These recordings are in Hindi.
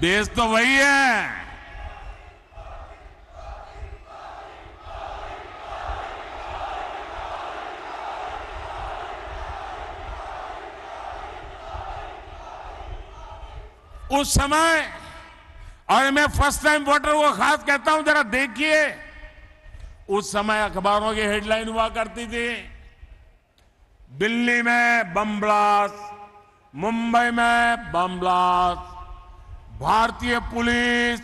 देश तो वही है उस समय और मैं फर्स्ट टाइम वोटर को खास कहता हूं जरा देखिए उस समय अखबारों की हेडलाइन हुआ करती थी दिल्ली में बम ब्लास्ट मुंबई में बम ब्लास्ट भारतीय पुलिस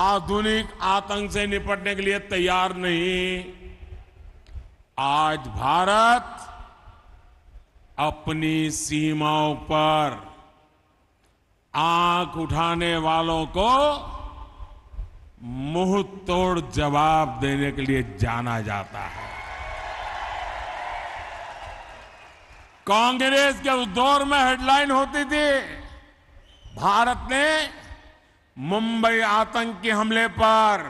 आधुनिक आतंक से निपटने के लिए तैयार नहीं आज भारत अपनी सीमाओं पर आंख उठाने वालों को मुंह तोड़ जवाब देने के लिए जाना जाता है कांग्रेस के उस दौर में हेडलाइन होती थी भारत ने मुंबई आतंकी हमले पर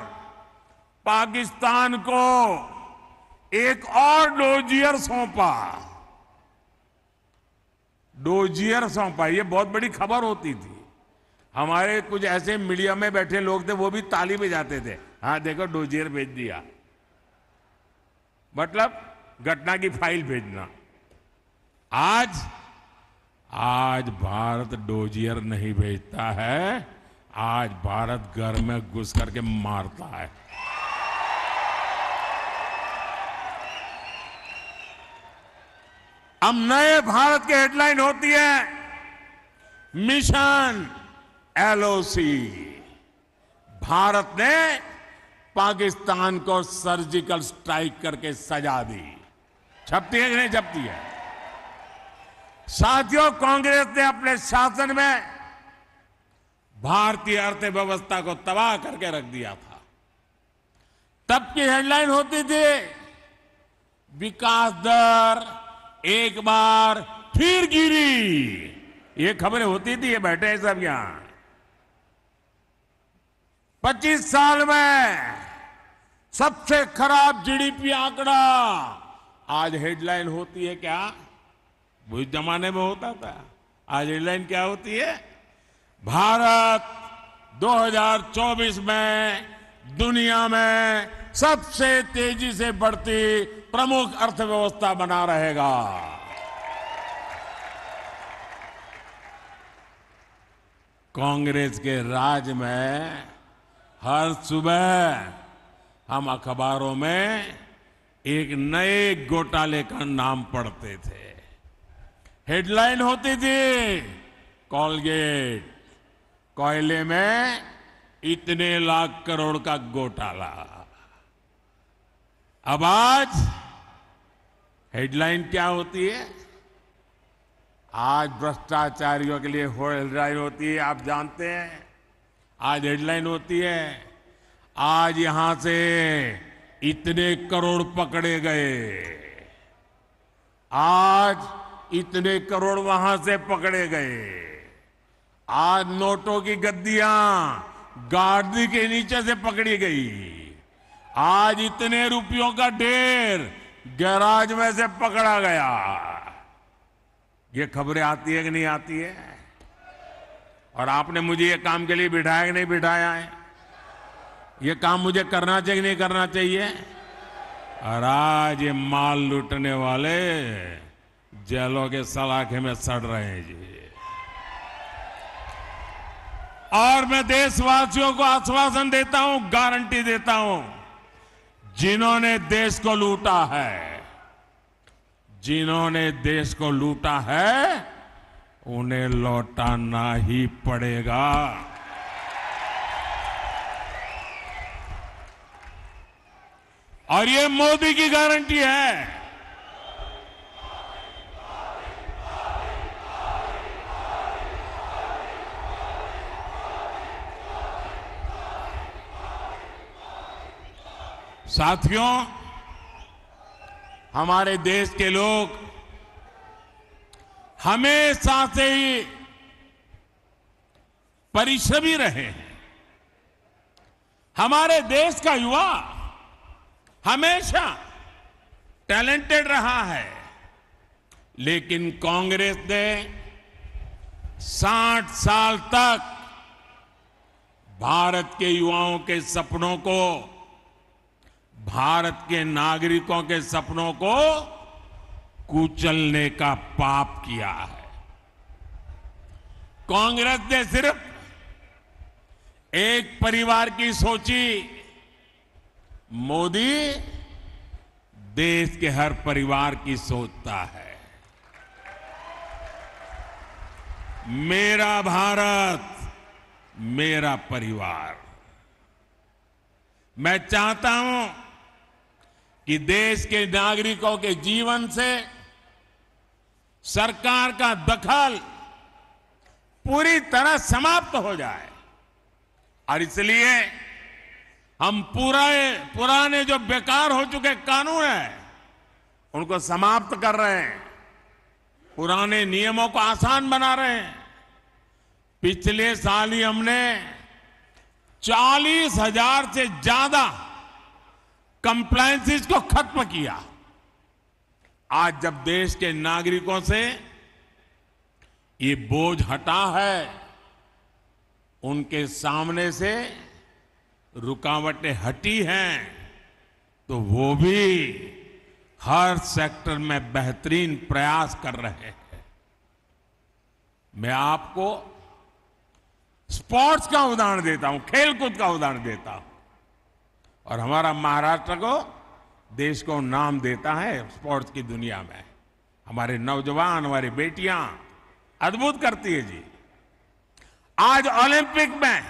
पाकिस्तान को एक और डोजियर सौंपा डोजियर सौंपा ये बहुत बड़ी खबर होती थी हमारे कुछ ऐसे मीडिया में बैठे लोग थे वो भी ताली में जाते थे हाँ देखो डोजियर भेज दिया मतलब घटना की फाइल भेजना आज आज भारत डोजियर नहीं भेजता है आज भारत घर में घुस करके मारता है अब नए भारत की हेडलाइन होती है मिशन एलओसी भारत ने पाकिस्तान को सर्जिकल स्ट्राइक करके सजा दी छपती है कि नहीं छपती है साथियों कांग्रेस ने अपने शासन में भारतीय अर्थव्यवस्था को तबाह करके रख दिया था तब की हेडलाइन होती थी विकास दर एक बार फिर गिरी ये खबरें होती थी ये बैठे हैं सब यहां 25 साल में सबसे खराब जीडीपी आंकड़ा आज हेडलाइन होती है क्या वो जमाने में होता था आज एयरलाइन क्या होती है भारत 2024 में दुनिया में सबसे तेजी से बढ़ती प्रमुख अर्थव्यवस्था बना रहेगा कांग्रेस के राज में हर सुबह हम अखबारों में एक नए घोटाले का नाम पढ़ते थे हेडलाइन होती थी कॉलगेट कोयले में इतने लाख करोड़ का घोटाला अब आज हेडलाइन क्या होती है आज भ्रष्टाचारियों के लिए हेडलाइन होती है आप जानते हैं आज हेडलाइन होती है आज यहां से इतने करोड़ पकड़े गए आज इतने करोड़ वहां से पकड़े गए आज नोटों की गद्दियां गाड़ी के नीचे से पकड़ी गई आज इतने रुपयों का ढेर गैराज में से पकड़ा गया ये खबरें आती है कि नहीं आती है और आपने मुझे ये काम के लिए बिठाया कि नहीं बिठाया है ये काम मुझे करना चाहिए कि नहीं करना चाहिए और आज ये माल लूटने वाले जेलों के सलाखे में सड़ रहे हैं जी और मैं देशवासियों को आश्वासन देता हूं गारंटी देता हूं जिन्होंने देश को लूटा है जिन्होंने देश को लूटा है उन्हें लौटाना ही पड़ेगा और ये मोदी की गारंटी है साथियों हमारे देश के लोग हमेशा से ही परिश्रमी रहे हैं हमारे देश का युवा हमेशा टैलेंटेड रहा है लेकिन कांग्रेस ने 60 साल तक भारत के युवाओं के सपनों को भारत के नागरिकों के सपनों को कुचलने का पाप किया है कांग्रेस ने सिर्फ एक परिवार की सोची मोदी देश के हर परिवार की सोचता है मेरा भारत मेरा परिवार मैं चाहता हूं कि देश के नागरिकों के जीवन से सरकार का दखल पूरी तरह समाप्त हो जाए और इसलिए हम पूरा पुराने जो बेकार हो चुके कानून हैं उनको समाप्त कर रहे हैं पुराने नियमों को आसान बना रहे हैं पिछले साल ही हमने चालीस हजार से ज्यादा कंप्लायसेज को खत्म किया आज जब देश के नागरिकों से ये बोझ हटा है उनके सामने से रुकावटें हटी हैं तो वो भी हर सेक्टर में बेहतरीन प्रयास कर रहे हैं मैं आपको स्पोर्ट्स का उदाहरण देता हूं खेलकूद का उदाहरण देता हूं और हमारा महाराष्ट्र को देश को नाम देता है स्पोर्ट्स की दुनिया में हमारे नौजवान हमारी बेटियां अद्भुत करती है जी आज ओलंपिक में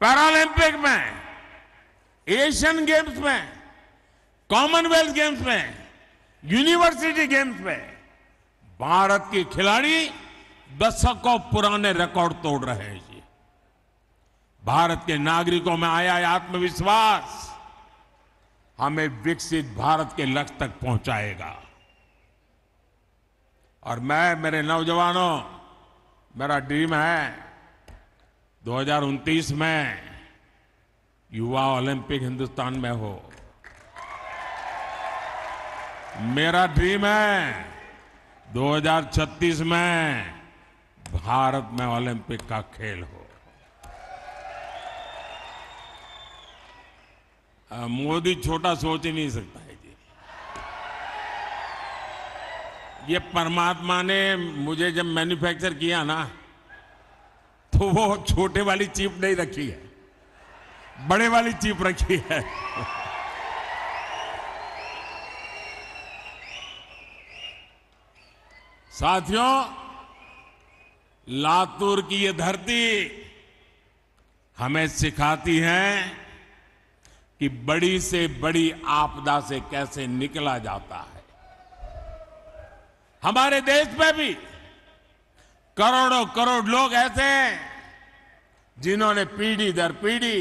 पैरालंपिक में एशियन गेम्स में कॉमनवेल्थ गेम्स में यूनिवर्सिटी गेम्स में भारत के खिलाड़ी दशकों पुराने रिकॉर्ड तोड़ रहे हैं जी भारत के नागरिकों में आया आत्मविश्वास हमें विकसित भारत के लक्ष्य तक पहुंचाएगा और मैं मेरे नौजवानों मेरा ड्रीम है 2029 में युवा ओलंपिक हिंदुस्तान में हो मेरा ड्रीम है 2036 में भारत में ओलंपिक का खेल हो मोदी छोटा सोच ही नहीं सकता है जी ये परमात्मा ने मुझे जब मैन्युफैक्चर किया ना तो वो छोटे वाली चीप नहीं रखी है बड़े वाली चीप रखी है साथियों लातूर की ये धरती हमें सिखाती है कि बड़ी से बड़ी आपदा से कैसे निकला जाता है हमारे देश में भी करोड़ों करोड़ लोग ऐसे हैं जिन्होंने पीढ़ी दर पीढ़ी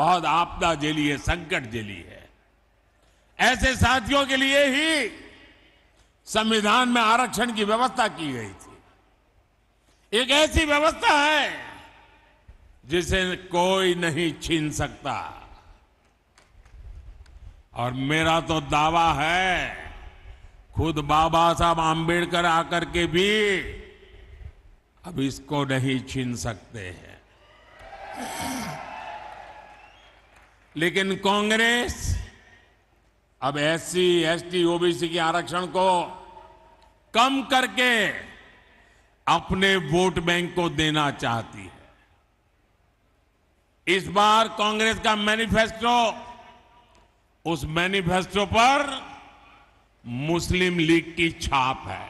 बहुत आपदा झेली है संकट झेली है ऐसे साथियों के लिए ही संविधान में आरक्षण की व्यवस्था की गई थी एक ऐसी व्यवस्था है जिसे कोई नहीं छीन सकता और मेरा तो दावा है खुद बाबा साहब आम्बेडकर आकर के भी अब इसको नहीं छीन सकते हैं लेकिन कांग्रेस अब एससी एसटी ओबीसी के आरक्षण को कम करके अपने वोट बैंक को देना चाहती है इस बार कांग्रेस का मैनिफेस्टो उस मैनिफेस्टो पर मुस्लिम लीग की छाप है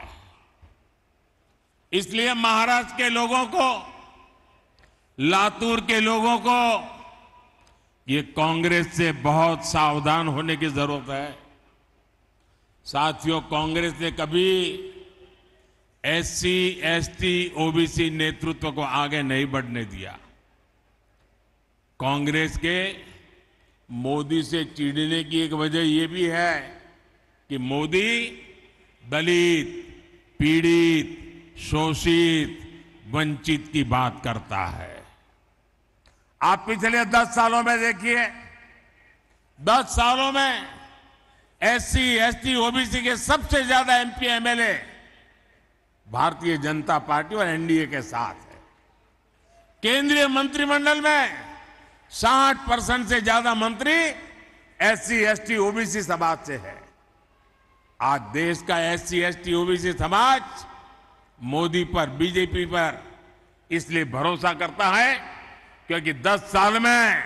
इसलिए महाराष्ट्र के लोगों को लातूर के लोगों को ये कांग्रेस से बहुत सावधान होने की जरूरत है साथियों कांग्रेस ने कभी एससी एसटी ओबीसी नेतृत्व को आगे नहीं बढ़ने दिया कांग्रेस के मोदी से चिढ़ने की एक वजह यह भी है कि मोदी दलित पीड़ित शोषित वंचित की बात करता है आप पिछले दस सालों में देखिए दस सालों में एससी एसटी ओबीसी के सबसे ज्यादा एमपी एमएलए भारतीय जनता पार्टी और एनडीए के साथ है केंद्रीय मंत्रिमंडल में 60 परसेंट से ज्यादा मंत्री एससी एसटी ओबीसी समाज से है आज देश का एससी एसटी ओबीसी समाज मोदी पर बीजेपी पर इसलिए भरोसा करता है क्योंकि 10 साल में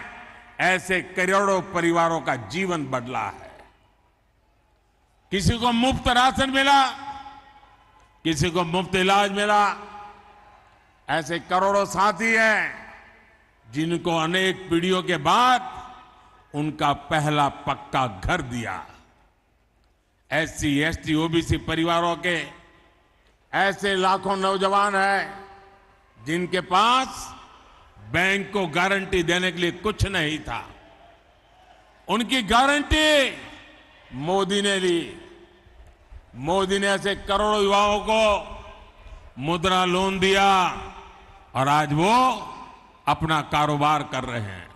ऐसे करोड़ों परिवारों का जीवन बदला है किसी को मुफ्त राशन मिला किसी को मुफ्त इलाज मिला ऐसे करोड़ों साथी हैं जिनको अनेक पीढ़ियों के बाद उनका पहला पक्का घर दिया एससी एसटी ओबीसी परिवारों के ऐसे लाखों नौजवान हैं जिनके पास बैंक को गारंटी देने के लिए कुछ नहीं था उनकी गारंटी मोदी ने ली मोदी ने ऐसे करोड़ों युवाओं को मुद्रा लोन दिया और आज वो अपना कारोबार कर रहे हैं